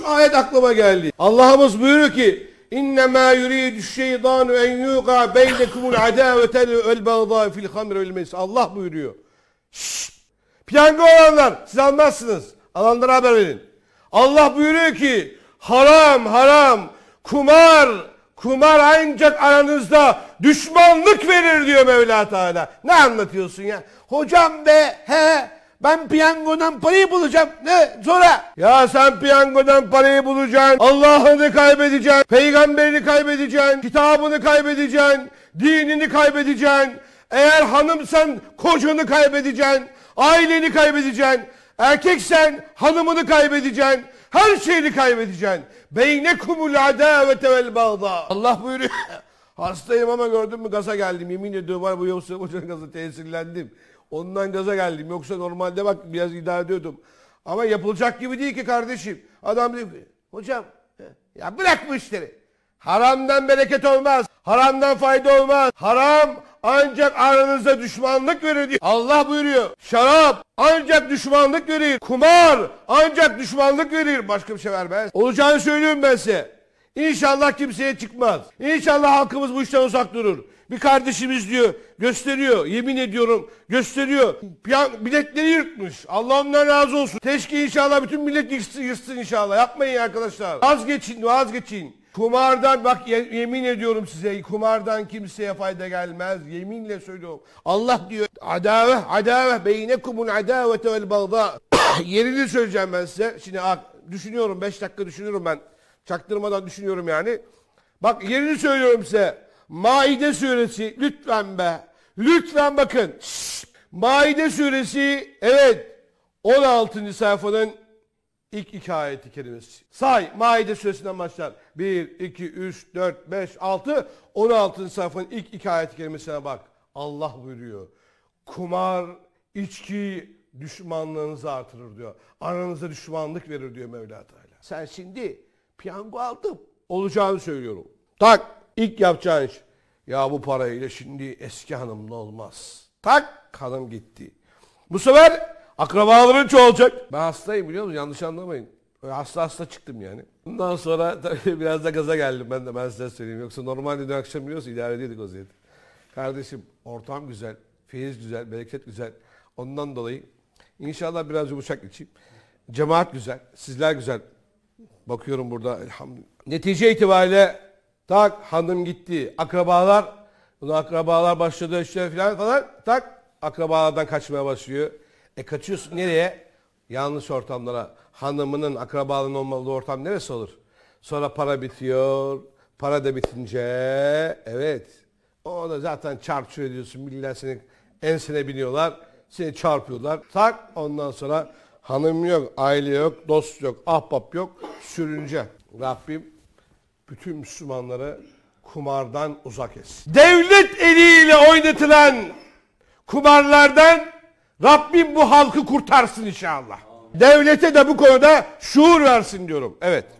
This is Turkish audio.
Şu ayet aklıma geldi. Allah'ımız buyuruyor ki İnnemâ yuridu şeytanu en yuqa beynekumul adâvetel vel bagdâ fil hamr vel meys. Allah buyuruyor. Şşş. Piyango olanlar siz almazsınız. Alanlara haber verin. Allah buyuruyor ki haram haram kumar kumar ancak aranızda düşmanlık verir diyor Mevla Teala. Ne anlatıyorsun ya? Hocam be he ben piyangodan parayı bulacağım. Ne? Sonra. Ya sen piyangodan parayı bulacaksın. Allah'ını kaybedeceksin. Peygamberini kaybedeceksin. Kitabını kaybedeceksin. Dinini kaybedeceksin. Eğer hanımsan kocanı kaybedeceksin. Aileni kaybedeceksin. Erkeksen hanımını kaybedeceksin. Her şeyini kaybedeceksin. Beyne kumul adavete vel bağda. Allah buyuruyor. Hastayım ama gördün mü gaza geldim. Yemin ediyorum var bu yoksa hocanın gaza tesirlendim. Ondan gaza geldim. Yoksa normalde bak biraz idare ediyordum. Ama yapılacak gibi değil ki kardeşim. Adam diyor ki hocam ya bırak bu işleri. Haramdan bereket olmaz. Haramdan fayda olmaz. Haram ancak aranıza düşmanlık verir diyor. Allah buyuruyor. Şarap ancak düşmanlık verir. Kumar ancak düşmanlık verir. Başka bir şey vermez. Olacağını söylüyorum ben size. İnşallah kimseye çıkmaz. İnşallah halkımız bu işten uzak durur. Bir kardeşimiz diyor gösteriyor yemin ediyorum gösteriyor. biletleri yırtmış. Allah ondan razı olsun. Teşki inşallah bütün millet yırtsın, yırtsın inşallah. Yapmayın arkadaşlar. Vazgeçin vazgeçin. Kumardan bak yemin ediyorum size kumardan kimseye fayda gelmez. Yeminle söylüyorum. Allah diyor adave adave beynekumul adavete vel bagda. Yerini söyleyeceğim ben size. Şimdi ah, düşünüyorum 5 dakika düşünüyorum ben. Çaktırmadan düşünüyorum yani. Bak yerini söylüyorum size. Maide suresi lütfen be. Lütfen bakın. Şşş. Maide suresi evet 16. sayfanın ilk iki ayeti kerimesi. Say Maide suresinden başlar. 1, 2, 3, 4, 5, 6. 16. sayfanın ilk iki ayeti kerimesine bak. Allah buyuruyor. Kumar, içki düşmanlığınızı artırır diyor. Aranıza düşmanlık verir diyor Mevla Teala. Sen şimdi Piyango aldım. Olacağını söylüyorum. Tak ilk yapacağın iş. Ya bu parayla şimdi eski hanımla olmaz. Tak hanım gitti. Bu sefer akrabaların çoğalacak. Ben hastayım biliyor musun? Yanlış anlamayın. Öyle hasta hasta çıktım yani. Bundan sonra tabii biraz da gaza geldim ben de ben size söyleyeyim. Yoksa normalde dün akşam biliyorsun idare ediyorduk o ziyeti. Kardeşim ortam güzel, feyiz güzel, bereket güzel. Ondan dolayı inşallah biraz yumuşak içeyim. Cemaat güzel, sizler güzel. Bakıyorum burada elhamdülillah. Netice itibariyle tak hanım gitti. Akrabalar, bunu akrabalar başladı işte falan falan. Tak akrabalardan kaçmaya başlıyor. E kaçıyorsun nereye? Yanlış ortamlara. Hanımının akrabalığının olmadığı ortam neresi olur? Sonra para bitiyor. Para da bitince evet. O da zaten çarpıyor diyorsun. Millet seni ensene biniyorlar. Seni çarpıyorlar. Tak ondan sonra Hanım yok, aile yok, dost yok, ahbap yok, sürünce. Rabbim bütün Müslümanları kumardan uzak etsin. Devlet eliyle oynatılan kumarlardan Rabbim bu halkı kurtarsın inşallah. Devlete de bu konuda şuur versin diyorum. Evet.